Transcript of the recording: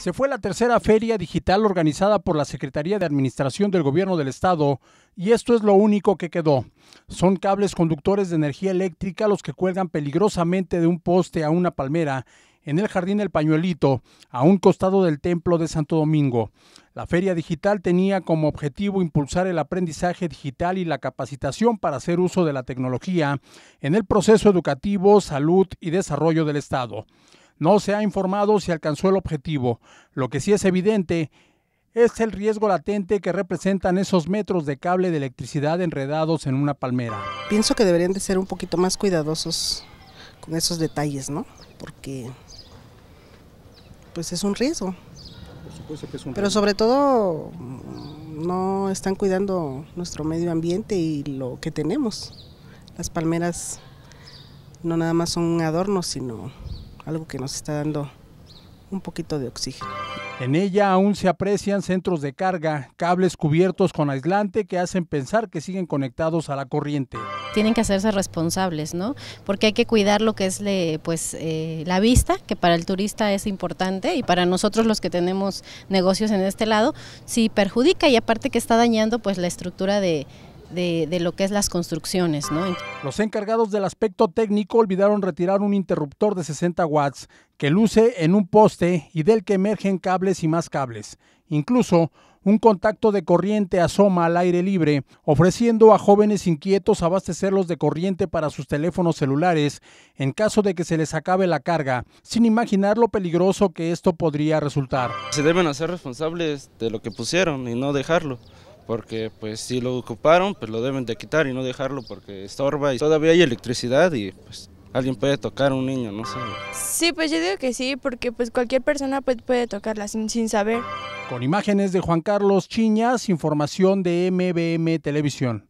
se fue la tercera feria digital organizada por la Secretaría de Administración del Gobierno del Estado y esto es lo único que quedó. Son cables conductores de energía eléctrica los que cuelgan peligrosamente de un poste a una palmera en el Jardín del Pañuelito, a un costado del Templo de Santo Domingo. La feria digital tenía como objetivo impulsar el aprendizaje digital y la capacitación para hacer uso de la tecnología en el proceso educativo, salud y desarrollo del Estado. No se ha informado si alcanzó el objetivo. Lo que sí es evidente es el riesgo latente que representan esos metros de cable de electricidad enredados en una palmera. Pienso que deberían de ser un poquito más cuidadosos con esos detalles, ¿no? Porque pues es un riesgo. Por supuesto que es un riesgo. Pero sobre todo mm, no están cuidando nuestro medio ambiente y lo que tenemos. Las palmeras no nada más son un adorno, sino algo que nos está dando un poquito de oxígeno. En ella aún se aprecian centros de carga, cables cubiertos con aislante que hacen pensar que siguen conectados a la corriente. Tienen que hacerse responsables, ¿no? Porque hay que cuidar lo que es pues, eh, la vista, que para el turista es importante y para nosotros los que tenemos negocios en este lado, si perjudica y aparte que está dañando pues la estructura de, de, lo que es las construcciones. ¿no? Los encargados del aspecto técnico olvidaron retirar un interruptor de 60 watts que luce en un poste y del que emergen cables y más cables. Incluso un contacto de corriente asoma al aire libre, ofreciendo a jóvenes inquietos abastecerlos de corriente para sus teléfonos celulares en caso de que se les acabe la carga, sin imaginar lo peligroso que esto podría resultar. Se deben hacer responsables de lo que pusieron y no dejarlo porque pues si lo ocuparon, pues lo deben de quitar y no dejarlo porque estorba y todavía hay electricidad y pues alguien puede tocar a un niño, no sé. Sí, pues yo digo que sí, porque pues cualquier persona pues, puede tocarla sin, sin saber. Con imágenes de Juan Carlos Chiñas, información de MBM Televisión.